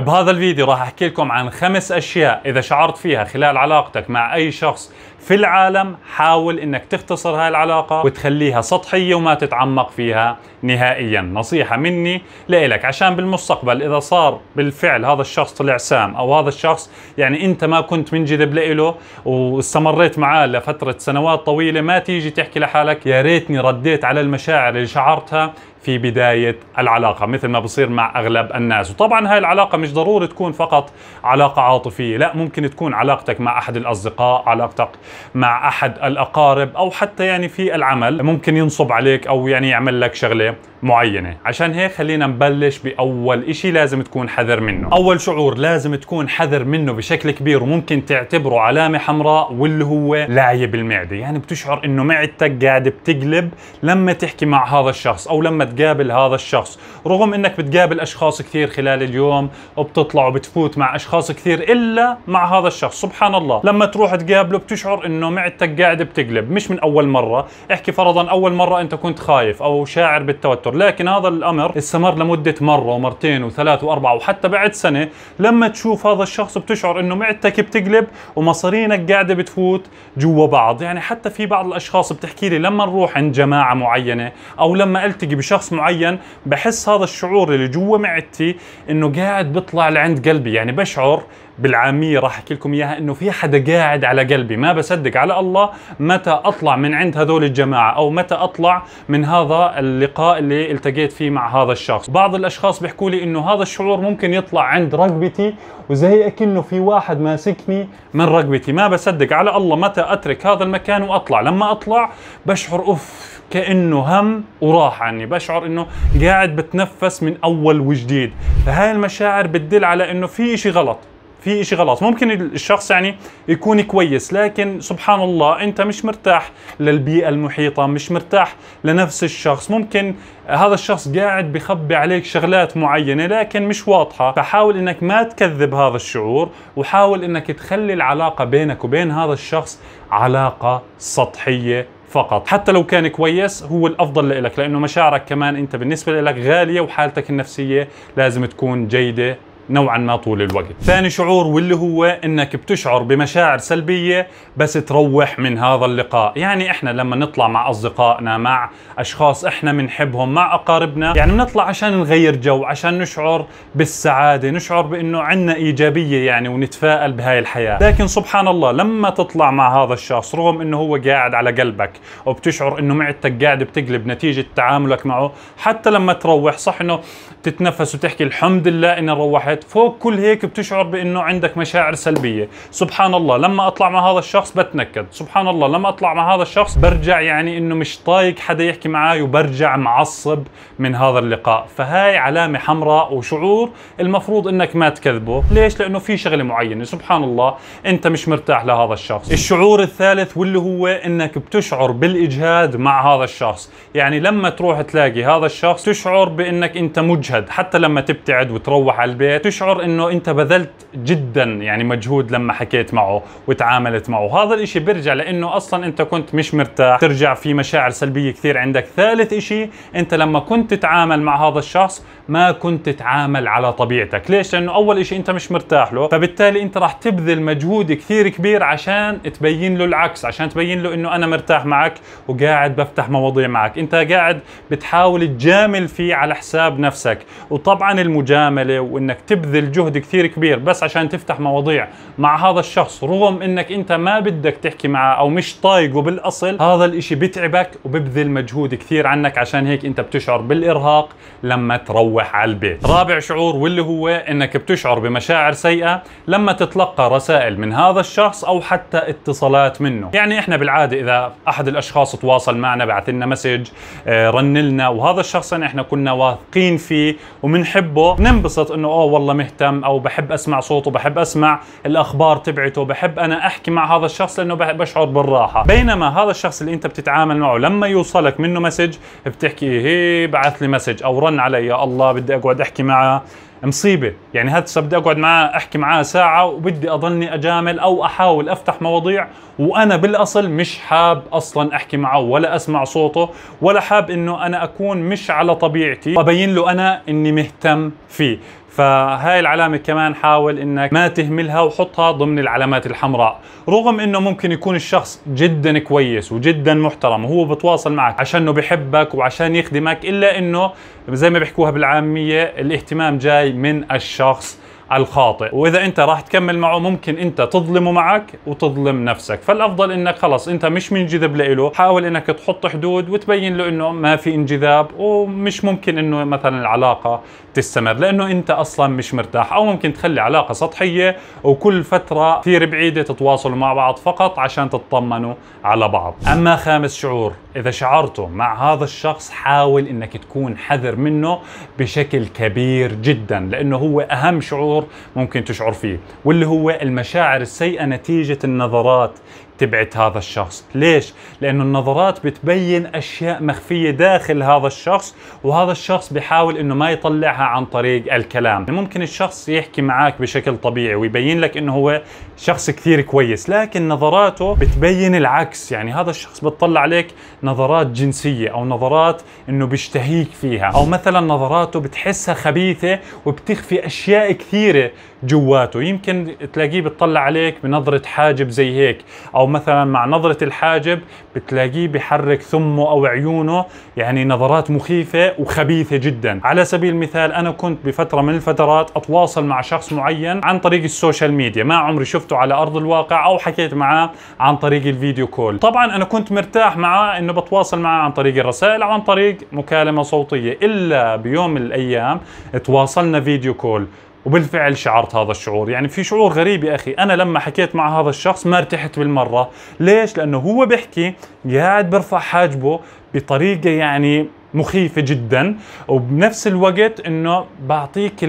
بهذا الفيديو راح احكي لكم عن خمس اشياء اذا شعرت فيها خلال علاقتك مع اي شخص في العالم حاول انك تختصر هاي العلاقة وتخليها سطحية وما تتعمق فيها نهائيا نصيحة مني لإلك عشان بالمستقبل إذا صار بالفعل هذا الشخص طلع سام أو هذا الشخص يعني أنت ما كنت منجذب لإله واستمريت معاه لفترة سنوات طويلة ما تيجي تحكي لحالك يا ريتني رديت على المشاعر اللي شعرتها في بداية العلاقة مثل ما بصير مع أغلب الناس وطبعا هاي العلاقة مش ضروري تكون فقط علاقة عاطفية لا ممكن تكون علاقتك مع أحد الأصدقاء علاقتك مع أحد الأقارب أو حتى يعني في العمل ممكن ينصب عليك أو يعني يعمل لك شغلة معينه عشان هيك خلينا نبلش باول إشي لازم تكون حذر منه اول شعور لازم تكون حذر منه بشكل كبير وممكن تعتبره علامه حمراء واللي هو لعيه بالمعده يعني بتشعر انه معدتك قاعده بتقلب لما تحكي مع هذا الشخص او لما تقابل هذا الشخص رغم انك بتقابل اشخاص كثير خلال اليوم وبتطلع وبتفوت مع اشخاص كثير الا مع هذا الشخص سبحان الله لما تروح تقابله بتشعر انه معدتك قاعده بتقلب مش من اول مره احكي فرضا اول مره انت كنت خايف او شاعر بالتوتر لكن هذا الامر استمر لمده مره ومرتين وثلاث واربعه وحتى بعد سنه لما تشوف هذا الشخص بتشعر انه معدتك بتقلب ومصارينك قاعده بتفوت جوا بعض يعني حتى في بعض الاشخاص بتحكي لي لما نروح عند جماعه معينه او لما التقي بشخص معين بحس هذا الشعور اللي جوا معدتي انه قاعد بيطلع لعند قلبي يعني بشعر بالعاميه راح احكي لكم اياها انه في حدا قاعد على قلبي ما بصدق على الله متى اطلع من عند هذول الجماعه او متى اطلع من هذا اللقاء اللي التقيت فيه مع هذا الشخص بعض الاشخاص بيحكوا لي انه هذا الشعور ممكن يطلع عند رقبتي وزي اكنه في واحد ماسكني من رقبتي ما بصدق على الله متى اترك هذا المكان واطلع لما اطلع بشعر اوف كانه هم وراح عني بشعر انه قاعد بتنفس من اول وجديد فهاي المشاعر بتدل على انه في شيء غلط في شيء غلط ممكن الشخص يعني يكون كويس لكن سبحان الله انت مش مرتاح للبيئه المحيطه مش مرتاح لنفس الشخص ممكن هذا الشخص قاعد بخبي عليك شغلات معينه لكن مش واضحه فحاول انك ما تكذب هذا الشعور وحاول انك تخلي العلاقه بينك وبين هذا الشخص علاقه سطحيه فقط حتى لو كان كويس هو الافضل لك لانه مشاعرك كمان انت بالنسبه لك غاليه وحالتك النفسيه لازم تكون جيده نوعا ما طول الوقت ثاني شعور واللي هو انك بتشعر بمشاعر سلبية بس تروح من هذا اللقاء يعني احنا لما نطلع مع اصدقائنا مع اشخاص احنا بنحبهم مع اقاربنا يعني بنطلع عشان نغير جو عشان نشعر بالسعادة نشعر بانه عنا ايجابية يعني ونتفائل بهاي الحياة لكن سبحان الله لما تطلع مع هذا الشخص رغم انه هو قاعد على قلبك وبتشعر انه معدتك قاعد بتقلب نتيجة تعاملك معه حتى لما تروح صح انه تتنفس وتحكي الحمد لله اني روحت تحت فوق كل هيك بتشعر بانه عندك مشاعر سلبيه سبحان الله لما اطلع مع هذا الشخص بتنكد سبحان الله لما اطلع مع هذا الشخص برجع يعني انه مش طايق حدا يحكي معي وبرجع معصب من هذا اللقاء فهاي علامه حمراء وشعور المفروض انك ما تكذبه ليش لانه في شغله معينه سبحان الله انت مش مرتاح لهذا الشخص الشعور الثالث واللي هو انك بتشعر بالاجهاد مع هذا الشخص يعني لما تروح تلاقي هذا الشخص تشعر بانك انت مجهد حتى لما تبتعد وتروح على البيت تشعر انه انت بذلت جدا يعني مجهود لما حكيت معه وتعاملت معه هذا الاشي بيرجع لانه اصلا انت كنت مش مرتاح ترجع في مشاعر سلبيه كثير عندك ثالث اشي انت لما كنت تتعامل مع هذا الشخص ما كنت تتعامل على طبيعتك ليش لانه اول اشي انت مش مرتاح له فبالتالي انت راح تبذل مجهود كثير كبير عشان تبين له العكس عشان تبين له انه انا مرتاح معك وقاعد بفتح مواضيع معك انت قاعد بتحاول تجامل فيه على حساب نفسك وطبعا المجامله وانك تبذل جهد كثير كبير بس عشان تفتح مواضيع مع هذا الشخص رغم انك انت ما بدك تحكي معه او مش طايقه بالاصل هذا الاشي بتعبك وببذل مجهود كثير عنك عشان هيك انت بتشعر بالارهاق لما تروح على البيت رابع شعور واللي هو انك بتشعر بمشاعر سيئه لما تتلقى رسائل من هذا الشخص او حتى اتصالات منه يعني احنا بالعاده اذا احد الاشخاص تواصل معنا بعث لنا مسج آه، رنلنا وهذا الشخص احنا كنا واثقين فيه وبنحبه بننبسط انه اوه والله والله مهتم او بحب اسمع صوته بحب اسمع الاخبار تبعته بحب انا احكي مع هذا الشخص لانه بشعر بالراحه بينما هذا الشخص اللي انت بتتعامل معه لما يوصلك منه مسج بتحكي هي بعث لي مسج او رن علي يا الله بدي اقعد احكي معه مصيبه يعني هسه بدي اقعد معاه احكي معاه ساعه وبدي اضلني اجامل او احاول افتح مواضيع وانا بالاصل مش حاب اصلا احكي معه ولا اسمع صوته ولا حاب انه انا اكون مش على طبيعتي وابين له انا اني مهتم فيه فهاي العلامة كمان حاول انك ما تهملها وحطها ضمن العلامات الحمراء رغم انه ممكن يكون الشخص جدا كويس وجدا محترم وهو بتواصل معك عشانه بحبك وعشان يخدمك الا انه زي ما بيحكوها بالعامية الاهتمام جاي من الشخص الخاطئ واذا انت راح تكمل معه ممكن انت تظلمه معك وتظلم نفسك فالافضل انك خلص انت مش منجذب له حاول انك تحط حدود وتبين له انه ما في انجذاب ومش ممكن انه مثلا العلاقه تستمر لانه انت اصلا مش مرتاح او ممكن تخلي علاقه سطحيه وكل فتره كثير بعيده تتواصلوا مع بعض فقط عشان تطمنوا على بعض اما خامس شعور اذا شعرته مع هذا الشخص حاول انك تكون حذر منه بشكل كبير جدا لانه هو اهم شعور ممكن تشعر فيه واللي هو المشاعر السيئه نتيجه النظرات تبعت هذا الشخص ليش؟ لأنه النظرات بتبين أشياء مخفية داخل هذا الشخص وهذا الشخص بحاول أنه ما يطلعها عن طريق الكلام ممكن الشخص يحكي معك بشكل طبيعي ويبين لك أنه هو شخص كثير كويس لكن نظراته بتبين العكس يعني هذا الشخص بتطلع عليك نظرات جنسية أو نظرات أنه بيشتهيك فيها أو مثلا نظراته بتحسها خبيثة وبتخفي أشياء كثيرة جواته يمكن تلاقيه بتطلع عليك بنظرة حاجب زي هيك أو او مثلا مع نظره الحاجب بتلاقيه بحرك ثمه او عيونه يعني نظرات مخيفه وخبيثه جدا على سبيل المثال انا كنت بفتره من الفترات اتواصل مع شخص معين عن طريق السوشيال ميديا ما عمري شفته على ارض الواقع او حكيت معاه عن طريق الفيديو كول طبعا انا كنت مرتاح معاه انه بتواصل معاه عن طريق الرسائل او عن طريق مكالمه صوتيه الا بيوم من الايام تواصلنا فيديو كول وبالفعل شعرت هذا الشعور يعني في شعور غريب يا أخي أنا لما حكيت مع هذا الشخص ما ارتحت بالمرة ليش؟ لأنه هو بيحكي قاعد برفع حاجبه بطريقة يعني مخيفة جدا وبنفس الوقت أنه بعطيك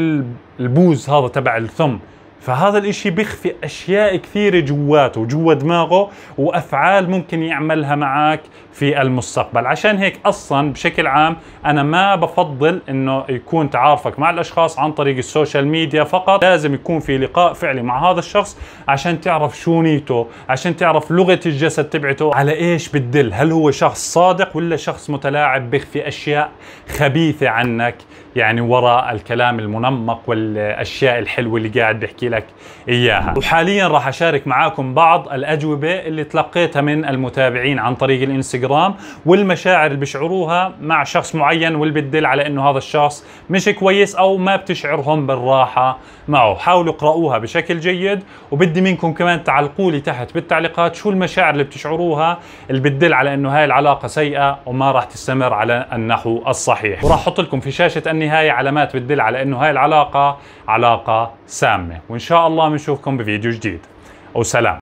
البوز هذا تبع الثم فهذا الاشي بيخفي اشياء كثيره جواته جوا دماغه وافعال ممكن يعملها معك في المستقبل عشان هيك اصلا بشكل عام انا ما بفضل انه يكون تعارفك مع الاشخاص عن طريق السوشيال ميديا فقط لازم يكون في لقاء فعلي مع هذا الشخص عشان تعرف شو نيته عشان تعرف لغه الجسد تبعته على ايش بتدل هل هو شخص صادق ولا شخص متلاعب بيخفي اشياء خبيثه عنك يعني وراء الكلام المنمق والاشياء الحلوه اللي قاعد بحكي لك اياها وحاليا راح اشارك معاكم بعض الاجوبه اللي تلقيتها من المتابعين عن طريق الانستغرام والمشاعر اللي بيشعروها مع شخص معين واللي بتدل على انه هذا الشخص مش كويس او ما بتشعرهم بالراحه معه حاولوا اقراوها بشكل جيد وبدي منكم كمان تعلقوا لي تحت بالتعليقات شو المشاعر اللي بتشعروها اللي بتدل على انه هاي العلاقه سيئه وما راح تستمر على النحو الصحيح وراح احط لكم في شاشه اني بالنهاية علامات بتدل على أنه هاي العلاقة علاقة سامة وإن شاء الله بنشوفكم بفيديو جديد وسلام